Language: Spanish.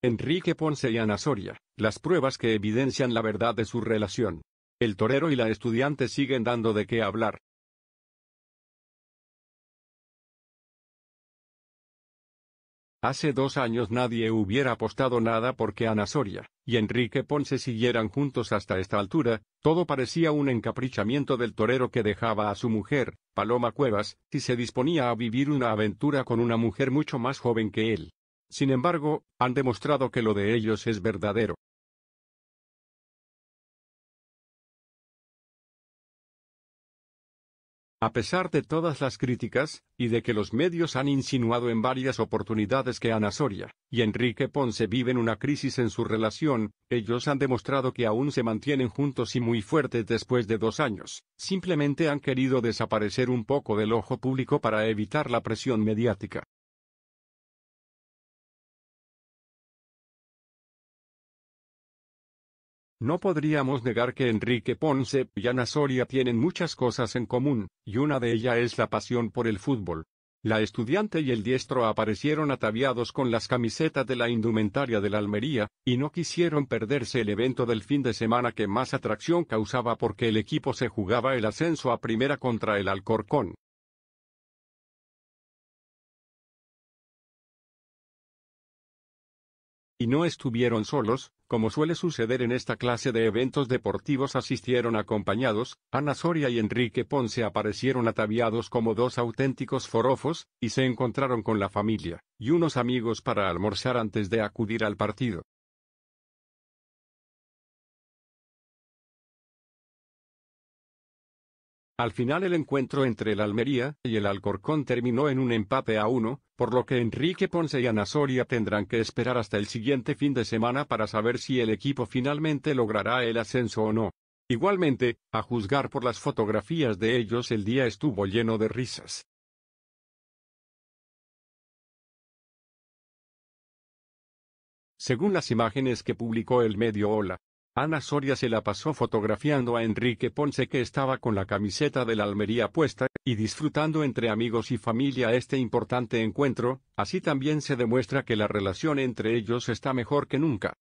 Enrique Ponce y Ana Soria, las pruebas que evidencian la verdad de su relación. El torero y la estudiante siguen dando de qué hablar. Hace dos años nadie hubiera apostado nada porque Ana Soria y Enrique Ponce siguieran juntos hasta esta altura, todo parecía un encaprichamiento del torero que dejaba a su mujer, Paloma Cuevas, si se disponía a vivir una aventura con una mujer mucho más joven que él. Sin embargo, han demostrado que lo de ellos es verdadero. A pesar de todas las críticas, y de que los medios han insinuado en varias oportunidades que Ana Soria y Enrique Ponce viven una crisis en su relación, ellos han demostrado que aún se mantienen juntos y muy fuertes después de dos años, simplemente han querido desaparecer un poco del ojo público para evitar la presión mediática. No podríamos negar que Enrique Ponce y Ana Soria tienen muchas cosas en común, y una de ellas es la pasión por el fútbol. La estudiante y el diestro aparecieron ataviados con las camisetas de la indumentaria de la Almería, y no quisieron perderse el evento del fin de semana que más atracción causaba porque el equipo se jugaba el ascenso a primera contra el Alcorcón. Y no estuvieron solos, como suele suceder en esta clase de eventos deportivos asistieron acompañados, Ana Soria y Enrique Ponce aparecieron ataviados como dos auténticos forofos, y se encontraron con la familia, y unos amigos para almorzar antes de acudir al partido. Al final el encuentro entre el Almería y el Alcorcón terminó en un empate a uno, por lo que Enrique Ponce y Ana Soria tendrán que esperar hasta el siguiente fin de semana para saber si el equipo finalmente logrará el ascenso o no. Igualmente, a juzgar por las fotografías de ellos el día estuvo lleno de risas. Según las imágenes que publicó el medio Ola, Ana Soria se la pasó fotografiando a Enrique Ponce que estaba con la camiseta de la Almería puesta, y disfrutando entre amigos y familia este importante encuentro, así también se demuestra que la relación entre ellos está mejor que nunca.